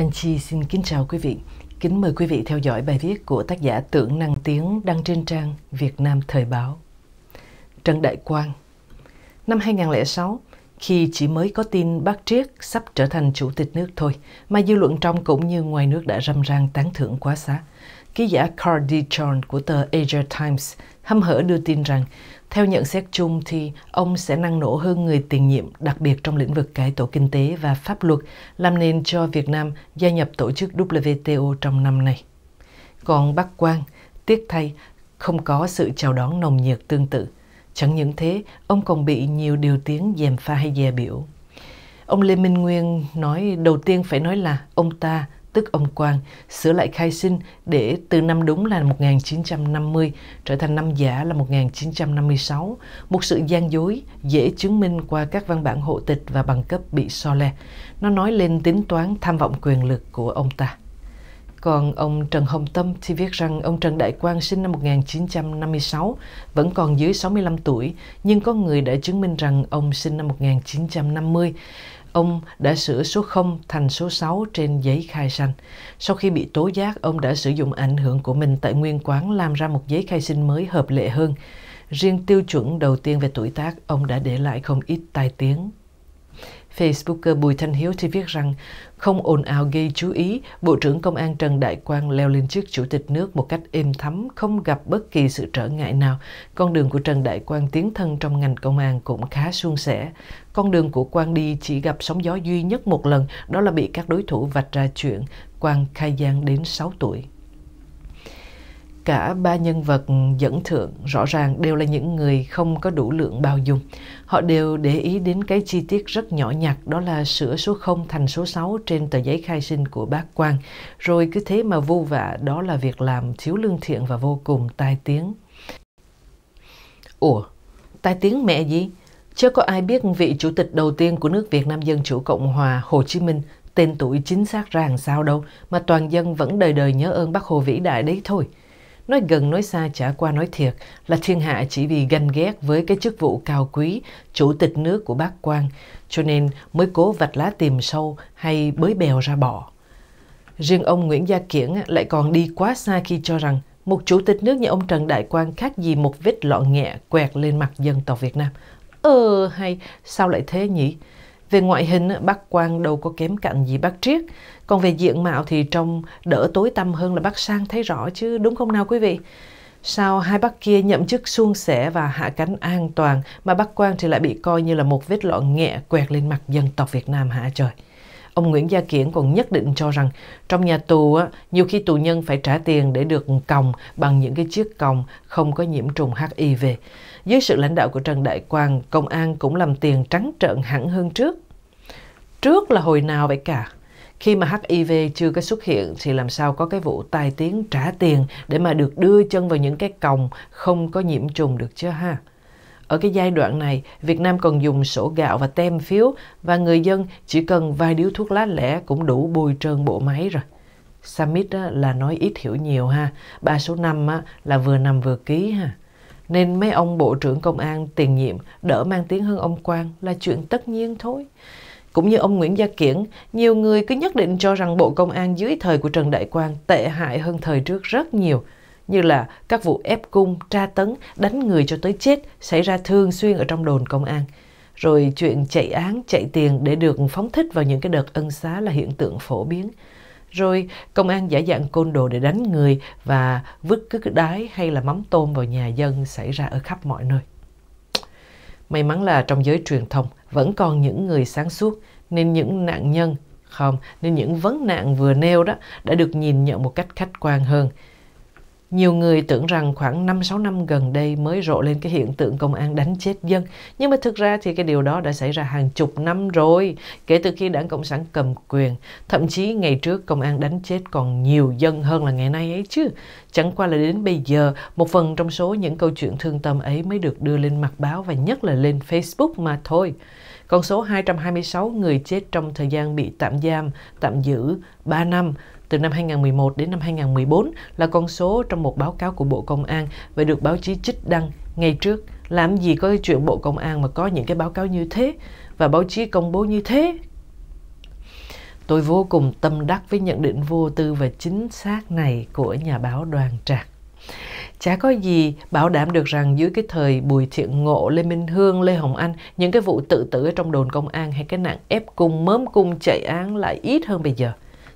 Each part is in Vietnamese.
Anh Chi xin kính chào quý vị. Kính mời quý vị theo dõi bài viết của tác giả Tưởng Năng Tiếng đăng trên trang Việt Nam Thời báo. Trần Đại Quang Năm 2006, khi chỉ mới có tin bác Triết sắp trở thành chủ tịch nước thôi, mà dư luận trong cũng như ngoài nước đã râm ran tán thưởng quá xá. Ký giả Cardi John của tờ Asia Times hâm hở đưa tin rằng, theo nhận xét chung thì ông sẽ năng nổ hơn người tiền nhiệm, đặc biệt trong lĩnh vực cải tổ kinh tế và pháp luật, làm nên cho Việt Nam gia nhập tổ chức WTO trong năm nay. Còn Bắc Quang, tiếc thay, không có sự chào đón nồng nhiệt tương tự. Chẳng những thế, ông còn bị nhiều điều tiếng dèm pha hay dè biểu. Ông Lê Minh Nguyên nói đầu tiên phải nói là ông ta tức ông Quang, sửa lại khai sinh để từ năm đúng là 1950 trở thành năm giả là 1956, một sự gian dối dễ chứng minh qua các văn bản hộ tịch và bằng cấp bị so le. Nó nói lên tính toán tham vọng quyền lực của ông ta. Còn ông Trần Hồng Tâm thì viết rằng ông Trần Đại Quang sinh năm 1956, vẫn còn dưới 65 tuổi, nhưng có người đã chứng minh rằng ông sinh năm 1950 ông đã sửa số 0 thành số 6 trên giấy khai sinh. Sau khi bị tố giác, ông đã sử dụng ảnh hưởng của mình tại nguyên quán làm ra một giấy khai sinh mới hợp lệ hơn. Riêng tiêu chuẩn đầu tiên về tuổi tác, ông đã để lại không ít tai tiếng Facebooker Bùi Thanh Hiếu thì viết rằng không ồn ào gây chú ý, Bộ trưởng Công an Trần Đại Quang leo lên chức Chủ tịch nước một cách êm thấm, không gặp bất kỳ sự trở ngại nào. Con đường của Trần Đại Quang tiến thân trong ngành công an cũng khá suôn sẻ. Con đường của Quang đi chỉ gặp sóng gió duy nhất một lần, đó là bị các đối thủ vạch ra chuyện. Quang khai giang đến 6 tuổi cả ba nhân vật dẫn thượng rõ ràng đều là những người không có đủ lượng bao dung. Họ đều để ý đến cái chi tiết rất nhỏ nhặt đó là sửa số 0 thành số 6 trên tờ giấy khai sinh của bác quan. Rồi cứ thế mà vô vạ đó là việc làm thiếu lương thiện và vô cùng tai tiếng. Ủa, tai tiếng mẹ gì? Chưa có ai biết vị chủ tịch đầu tiên của nước Việt Nam Dân Chủ Cộng Hòa Hồ Chí Minh tên tuổi chính xác ra làm sao đâu mà toàn dân vẫn đời đời nhớ ơn bác Hồ vĩ đại đấy thôi. Nói gần nói xa chả qua nói thiệt là thiên hạ chỉ vì ganh ghét với cái chức vụ cao quý, chủ tịch nước của bác quan, cho nên mới cố vạch lá tìm sâu hay bới bèo ra bỏ. Riêng ông Nguyễn Gia Kiển lại còn đi quá xa khi cho rằng một chủ tịch nước như ông Trần Đại Quang khác gì một vết lọ nhẹ quẹt lên mặt dân tộc Việt Nam. Ờ hay, sao lại thế nhỉ? Về ngoại hình, bác Quang đâu có kém cạnh gì bác Triết. Còn về diện mạo thì trông đỡ tối tăm hơn là bác Sang thấy rõ chứ đúng không nào quý vị? Sao hai bác kia nhậm chức suôn sẻ và hạ cánh an toàn mà bác Quang thì lại bị coi như là một vết lọ nhẹ quẹt lên mặt dân tộc Việt Nam hả trời? Ông Nguyễn Gia Kiển còn nhất định cho rằng trong nhà tù, á, nhiều khi tù nhân phải trả tiền để được còng bằng những cái chiếc còng không có nhiễm trùng HIV. Dưới sự lãnh đạo của Trần Đại Quang, công an cũng làm tiền trắng trợn hẳn hơn trước. Trước là hồi nào vậy cả? Khi mà HIV chưa có xuất hiện thì làm sao có cái vụ tai tiếng trả tiền để mà được đưa chân vào những cái còng không có nhiễm trùng được chứ ha? Ở cái giai đoạn này, Việt Nam còn dùng sổ gạo và tem phiếu và người dân chỉ cần vài điếu thuốc lá lẻ cũng đủ bôi trơn bộ máy rồi. Summit là nói ít hiểu nhiều ha, ba số 5 là vừa nằm vừa ký ha. Nên mấy ông bộ trưởng công an tiền nhiệm đỡ mang tiếng hơn ông Quang là chuyện tất nhiên thôi. Cũng như ông Nguyễn Gia Kiển, nhiều người cứ nhất định cho rằng Bộ Công an dưới thời của Trần Đại Quang tệ hại hơn thời trước rất nhiều – như là các vụ ép cung, tra tấn, đánh người cho tới chết xảy ra thường xuyên ở trong đồn công an. Rồi chuyện chạy án, chạy tiền để được phóng thích vào những cái đợt ân xá là hiện tượng phổ biến. Rồi công an giả dạng côn đồ để đánh người và vứt cứ đái hay là mắm tôm vào nhà dân xảy ra ở khắp mọi nơi. May mắn là trong giới truyền thông vẫn còn những người sáng suốt nên những nạn nhân không nên những vấn nạn vừa nêu đó đã được nhìn nhận một cách khách quan hơn nhiều người tưởng rằng khoảng 5-6 năm gần đây mới rộ lên cái hiện tượng công an đánh chết dân. Nhưng mà thực ra thì cái điều đó đã xảy ra hàng chục năm rồi, kể từ khi đảng Cộng sản cầm quyền. Thậm chí ngày trước công an đánh chết còn nhiều dân hơn là ngày nay ấy chứ. Chẳng qua là đến bây giờ, một phần trong số những câu chuyện thương tâm ấy mới được đưa lên mặt báo và nhất là lên Facebook mà thôi. Con số 226 người chết trong thời gian bị tạm giam, tạm giữ 3 năm từ năm 2011 đến năm 2014 là con số trong một báo cáo của Bộ Công an và được báo chí trích đăng ngay trước. Làm gì có cái chuyện Bộ Công an mà có những cái báo cáo như thế và báo chí công bố như thế? Tôi vô cùng tâm đắc với nhận định vô tư và chính xác này của nhà báo Đoàn Trạc. Chả có gì bảo đảm được rằng dưới cái thời Bùi Thiện Ngộ, Lê Minh Hương, Lê Hồng Anh, những cái vụ tự tử ở trong đồn công an hay cái nạn ép cung, mớm cung chạy án lại ít hơn bây giờ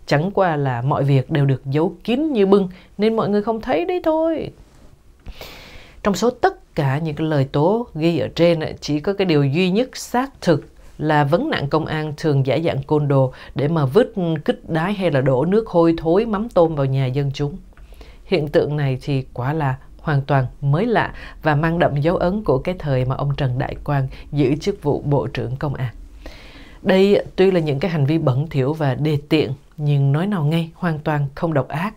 chẳng qua là mọi việc đều được giấu kín như bưng nên mọi người không thấy đấy thôi trong số tất cả những cái lời tố ghi ở trên chỉ có cái điều duy nhất xác thực là vấn nạn công an thường giả dạng côn đồ để mà vứt kích đái hay là đổ nước hôi thối mắm tôm vào nhà dân chúng. Hiện tượng này thì quả là hoàn toàn mới lạ và mang đậm dấu ấn của cái thời mà ông Trần Đại Quang giữ chức vụ Bộ trưởng Công an. Đây tuy là những cái hành vi bẩn thỉu và đề tiện nhưng nói nào ngay hoàn toàn không độc ác,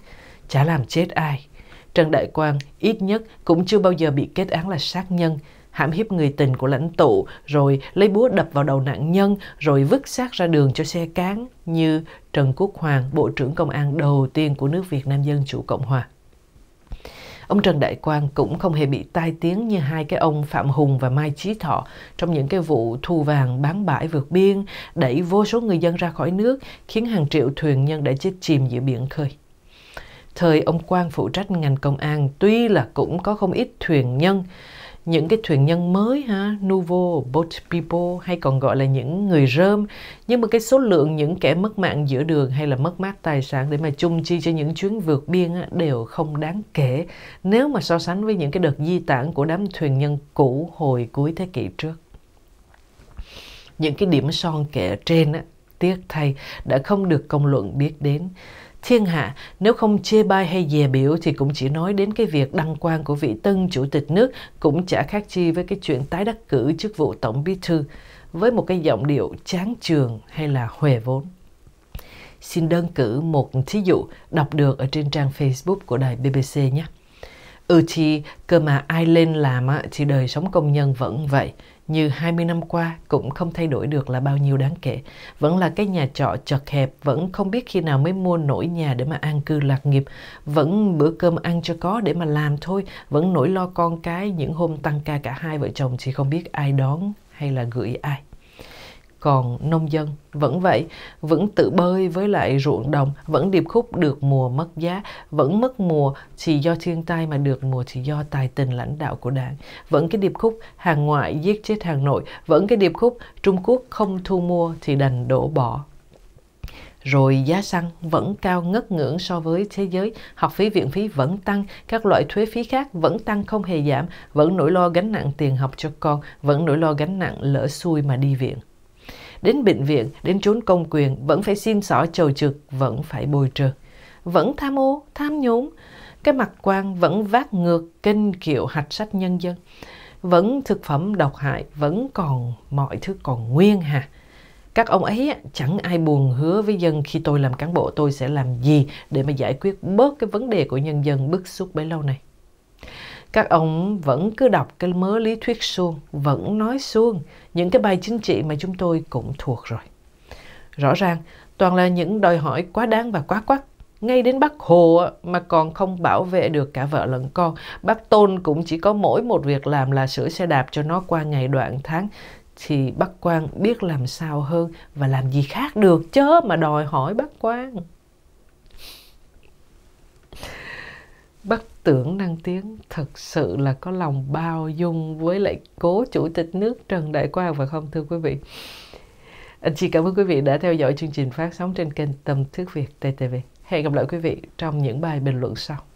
chả làm chết ai. Trần Đại Quang ít nhất cũng chưa bao giờ bị kết án là sát nhân, hãm hiếp người tình của lãnh tụ, rồi lấy búa đập vào đầu nạn nhân, rồi vứt xác ra đường cho xe cán, như Trần Quốc Hoàng, Bộ trưởng Công an đầu tiên của nước Việt Nam Dân Chủ Cộng Hòa. Ông Trần Đại Quang cũng không hề bị tai tiếng như hai cái ông Phạm Hùng và Mai Chí Thọ trong những cái vụ thu vàng bán bãi vượt biên, đẩy vô số người dân ra khỏi nước, khiến hàng triệu thuyền nhân đã chết chìm giữa biển khơi. Thời ông Quang phụ trách ngành công an, tuy là cũng có không ít thuyền nhân, những ừ. cái thuyền nhân mới ha, nouveau boat people hay còn gọi là những người rơm nhưng mà cái số lượng những kẻ mất mạng giữa đường hay là mất mát tài sản để mà chung chi cho những chuyến vượt biên á, đều không đáng kể nếu mà so sánh với những cái đợt di tản của đám thuyền nhân cũ hồi cuối thế kỷ trước những cái điểm son kể trên á, tiếc thay đã không được công luận biết đến Thiên hạ nếu không chê bai hay dè biểu thì cũng chỉ nói đến cái việc đăng quang của vị tân chủ tịch nước cũng chả khác chi với cái chuyện tái đắc cử chức vụ tổng bí thư với một cái giọng điệu chán trường hay là huề vốn. Xin đơn cử một thí dụ đọc được ở trên trang Facebook của đài BBC nhé. Ừ thì cơ mà ai lên làm thì đời sống công nhân vẫn vậy như 20 năm qua cũng không thay đổi được là bao nhiêu đáng kể. Vẫn là cái nhà trọ chật hẹp, vẫn không biết khi nào mới mua nổi nhà để mà an cư lạc nghiệp, vẫn bữa cơm ăn cho có để mà làm thôi, vẫn nỗi lo con cái những hôm tăng ca cả hai vợ chồng chỉ không biết ai đón hay là gửi ai còn nông dân vẫn vậy vẫn tự bơi với lại ruộng đồng vẫn điệp khúc được mùa mất giá vẫn mất mùa chỉ do thiên tai mà được mùa chỉ do tài tình lãnh đạo của đảng vẫn cái điệp khúc hàng ngoại giết chết hàng nội vẫn cái điệp khúc trung quốc không thu mua thì đành đổ bỏ rồi giá xăng vẫn cao ngất ngưỡng so với thế giới, học phí viện phí vẫn tăng, các loại thuế phí khác vẫn tăng không hề giảm, vẫn nỗi lo gánh nặng tiền học cho con, vẫn nỗi lo gánh nặng lỡ xui mà đi viện đến bệnh viện, đến trốn công quyền, vẫn phải xin xỏ trầu trực, vẫn phải bồi trừ. Vẫn tham ô, tham nhũng, cái mặt quan vẫn vác ngược kênh kiệu hạch sách nhân dân. Vẫn thực phẩm độc hại, vẫn còn mọi thứ còn nguyên hà. Các ông ấy chẳng ai buồn hứa với dân khi tôi làm cán bộ tôi sẽ làm gì để mà giải quyết bớt cái vấn đề của nhân dân bức xúc bấy lâu này các ông vẫn cứ đọc cái mớ lý thuyết suông, vẫn nói suông những cái bài chính trị mà chúng tôi cũng thuộc rồi. Rõ ràng, toàn là những đòi hỏi quá đáng và quá quắc. Ngay đến bác Hồ mà còn không bảo vệ được cả vợ lẫn con, bác Tôn cũng chỉ có mỗi một việc làm là sửa xe đạp cho nó qua ngày đoạn tháng, thì bác Quang biết làm sao hơn và làm gì khác được chớ mà đòi hỏi bác Quang. bất tưởng năng tiếng thật sự là có lòng bao dung với lại cố chủ tịch nước Trần Đại Quang phải không thưa quý vị? Anh chị cảm ơn quý vị đã theo dõi chương trình phát sóng trên kênh Tâm Thức Việt TTV. Hẹn gặp lại quý vị trong những bài bình luận sau.